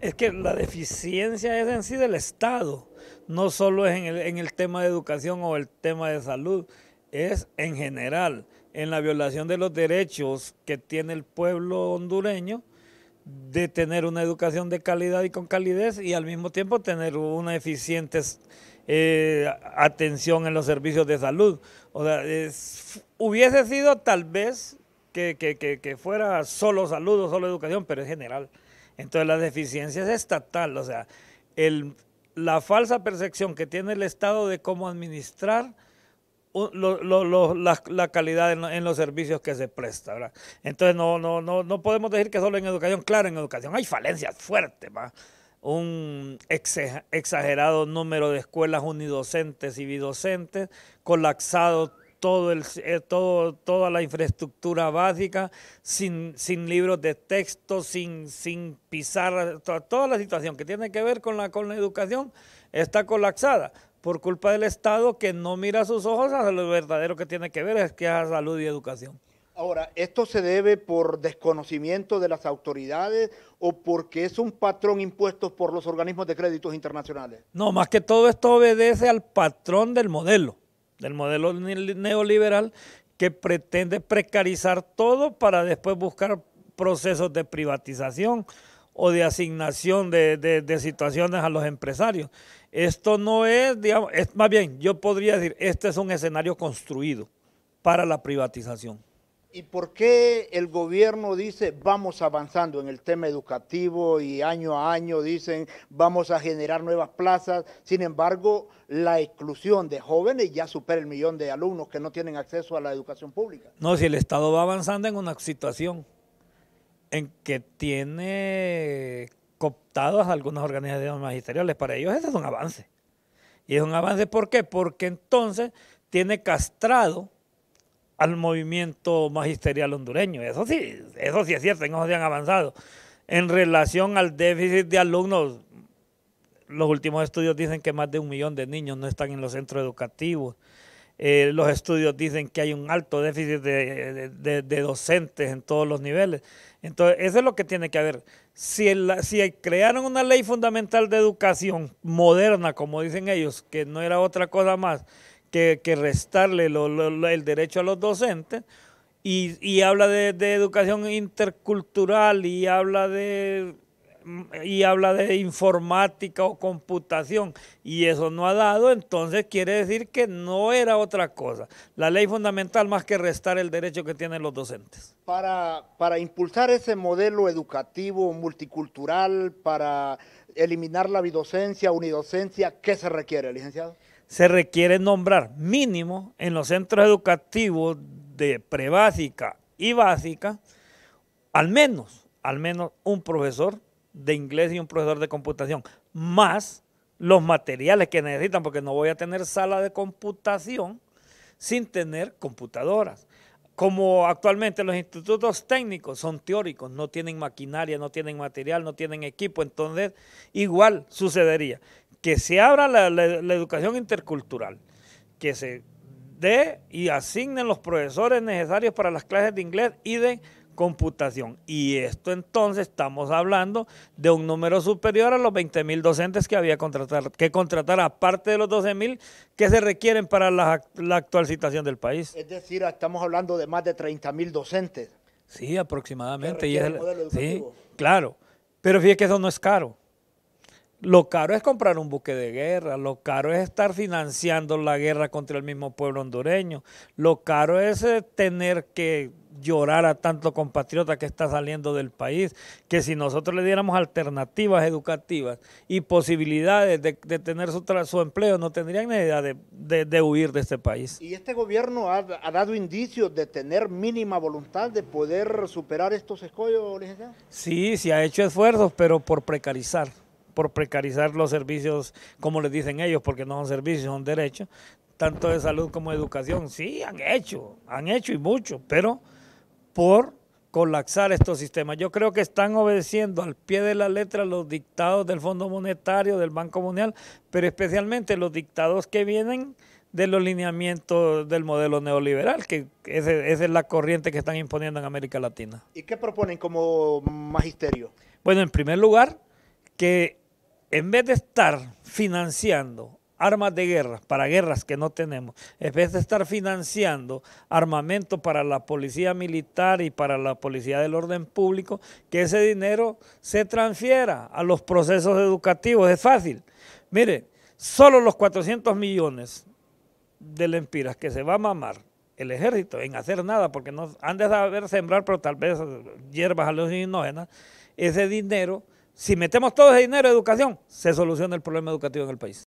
es que la deficiencia es en sí del Estado, no solo es en el, tema de educación o el tema de salud, es en general, en la violación de los derechos que tiene el pueblo hondureño de tener una educación de calidad y con calidez y al mismo tiempo tener una eficiente eh, atención en los servicios de salud. O sea, hubiese sido tal vez que, que fuera solo salud o solo educación, pero es general. Entonces la deficiencia es estatal, o sea, el, la falsa percepción que tiene el Estado de cómo administrar la, calidad en, los servicios que se presta. ¿verdad? Entonces no, no, no, no podemos decir que solo en educación, claro, en educación hay falencias fuertes, más un exagerado número de escuelas unidocentes y bidocentes, colapsado el, eh, todo, toda la infraestructura básica, sin, libros de texto, sin, sin pizarra, toda, la situación que tiene que ver con la, con educación está colapsada por culpa del Estado que no mira sus ojos a lo verdadero que tiene que ver, es que es a salud y educación. Ahora, ¿esto se debe por desconocimiento de las autoridades o porque es un patrón impuesto por los organismos de créditos internacionales? No, más que todo esto obedece al patrón del modelo del modelo neoliberal que pretende precarizar todo para después buscar procesos de privatización o de asignación de, situaciones a los empresarios. Esto no es, digamos, es, más bien, yo podría decir, este es un escenario construido para la privatización. ¿Y por qué el gobierno dice vamos avanzando en el tema educativo y año a año dicen vamos a generar nuevas plazas? Sin embargo, la exclusión de jóvenes ya supera el millón de alumnos que no tienen acceso a la educación pública. No, si el Estado va avanzando en una situación en que tiene cooptados algunas organizaciones magisteriales, para ellos ese es un avance. Y es un avance, ¿por qué? Porque entonces tiene castrado al movimiento magisterial hondureño. Eso sí, eso sí es cierto, en se han avanzado. En relación al déficit de alumnos, los últimos estudios dicen que más de un millón de niños no están en los centros educativos. Eh, los estudios dicen que hay un alto déficit de, docentes en todos los niveles. Entonces, eso es lo que tiene que haber. Si, si crearon una ley fundamental de educación moderna, como dicen ellos, que no era otra cosa más que, restarle el derecho a los docentes. Y, habla de, educación intercultural y habla de y habla de informática o computación y eso no ha dado, entonces quiere decir que no era otra cosa. La ley fundamental más que restar el derecho que tienen los docentes. Para, para impulsar ese modelo educativo multicultural, para eliminar la bidocencia, unidocencia, ¿qué se requiere, licenciado? se requiere nombrar mínimo en los centros educativos de prebásica y básica, al menos, al menos un profesor de inglés y un profesor de computación, más los materiales que necesitan, porque no voy a tener sala de computación sin tener computadoras. Como actualmente los institutos técnicos son teóricos, no tienen maquinaria, no tienen material, no tienen equipo, entonces igual sucedería que se abra la, educación intercultural, que se dé y asignen los profesores necesarios para las clases de inglés y de computación. Y esto entonces estamos hablando de un número superior a los 20 mil docentes que había contratar, que contratar, aparte de los 12 que se requieren para la, actual situación del país. Es decir, estamos hablando de más de 30.000 docentes. Sí, aproximadamente. Y sí, claro. Pero fíjese que eso no es caro. Lo caro es comprar un buque de guerra, lo caro es estar financiando la guerra contra el mismo pueblo hondureño, lo caro es eh, tener que llorar a tanto compatriota que está saliendo del país, que si nosotros le diéramos alternativas educativas y posibilidades de, tener su, empleo, no tendrían necesidad de, de, huir de este país. Y este gobierno ha, dado indicios de tener mínima voluntad de poder superar estos escollos, Sí, sí ha hecho esfuerzos, pero por precarizar por precarizar los servicios, como les dicen ellos, porque no son servicios, son derechos, tanto de salud como de educación. Sí, han hecho, han hecho y mucho, pero por colapsar estos sistemas. Yo creo que están obedeciendo al pie de la letra los dictados del Fondo Monetario, del Banco Mundial, pero especialmente los dictados que vienen de los lineamientos del modelo neoliberal, que esa es la corriente que están imponiendo en América Latina. ¿Y qué proponen como magisterio? Bueno, en primer lugar, que en vez de estar financiando armas de guerra para guerras que no tenemos, en vez de estar financiando armamento para la policía militar y para la policía del orden público, que ese dinero se transfiera a los procesos educativos. Es fácil. Mire, solo los 400 millones de lempiras que se va a mamar el ejército en hacer nada, porque no, han de saber sembrar, pero tal vez hierbas alucinógenas, ese dinero si metemos todo ese dinero en educación, se soluciona el problema educativo en el país.